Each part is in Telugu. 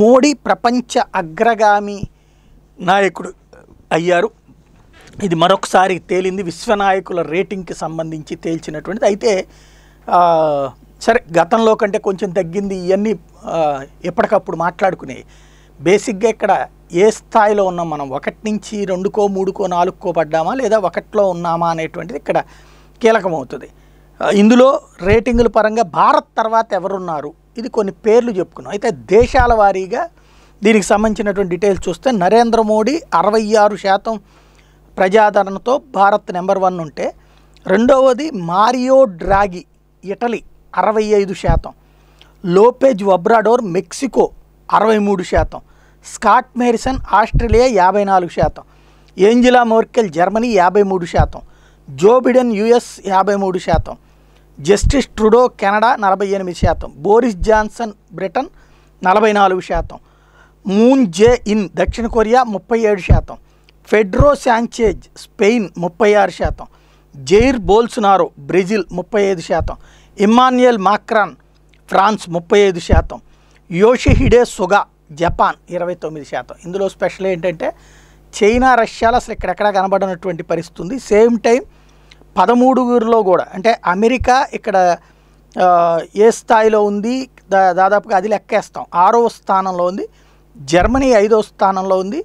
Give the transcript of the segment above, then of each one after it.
మోడీ ప్రపంచ అగ్రగామి నాయకుడు అయ్యారు ఇది మరొకసారి తేలింది విశ్వనాయకుల రేటింగ్కి సంబంధించి తేల్చినటువంటిది అయితే సరే గతంలో కంటే కొంచెం తగ్గింది ఇవన్నీ ఎప్పటికప్పుడు మాట్లాడుకునే బేసిక్గా ఇక్కడ ఏ స్థాయిలో ఉన్నాం మనం ఒకటి నుంచి రెండుకో మూడుకో నాలుగుకో పడ్డామా లేదా ఒకటిలో ఉన్నామా అనేటువంటిది ఇక్కడ కీలకమవుతుంది ఇందులో రేటింగుల పరంగా భారత్ తర్వాత ఎవరున్నారు ఇది కొన్ని పేర్లు చెప్పుకున్నాం అయితే దేశాల వారీగా దీనికి సంబంధించినటువంటి డీటెయిల్స్ చూస్తే నరేంద్ర మోడీ అరవై ఆరు శాతం ప్రజాదరణతో భారత్ నెంబర్ వన్ ఉంటే రెండవది మారియో డ్రాగి ఇటలీ అరవై ఐదు శాతం లోపేజ్ వబ్రాడోర్ మెక్సికో అరవై మూడు శాతం స్కాట్ మేరిసన్ ఆస్ట్రేలియా యాభై నాలుగు శాతం ఏంజిలా మోర్కెల్ జర్మనీ యాభై మూడు శాతం జో బిడెన్ యుఎస్ యాభై మూడు శాతం జస్టిస్ ట్రుడో కెనడా నలభై ఎనిమిది శాతం బోరిస్ జాన్సన్ బ్రిటన్ నలభై నాలుగు శాతం మూన్ జే ఇన్ దక్షిణ కొరియా ముప్పై ఏడు శాతం ఫెడ్రో శాంచేజ్ స్పెయిన్ ముప్పై ఆరు శాతం జైర్ బోల్సునారో బ్రెజిల్ ముప్పై ఐదు శాతం ఇమ్మాన్యుయల్ మాక్రాన్ ఫ్రాన్స్ ముప్పై ఐదు శాతం యోషిహిడే సుగా జపాన్ ఇరవై తొమ్మిది శాతం ఇందులో స్పెషల్ ఏంటంటే చైనా రష్యాలు అసలు ఇక్కడెక్కడా కనబడినటువంటి పరిస్థితి ఉంది సేమ్ టైం పదమూడుగురిలో కూడా అంటే అమెరికా ఇక్కడ ఏ స్థాయిలో ఉంది దా దాదాపుగా అది లెక్కేస్తాం ఆరో స్థానంలో ఉంది జర్మనీ ఐదో స్థానంలో ఉంది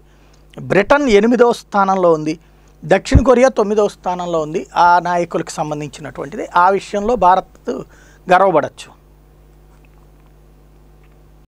బ్రిటన్ ఎనిమిదో స్థానంలో ఉంది దక్షిణ కొరియా తొమ్మిదో స్థానంలో ఉంది ఆ నాయకులకు సంబంధించినటువంటిది ఆ విషయంలో భారత్ గర్వపడచ్చు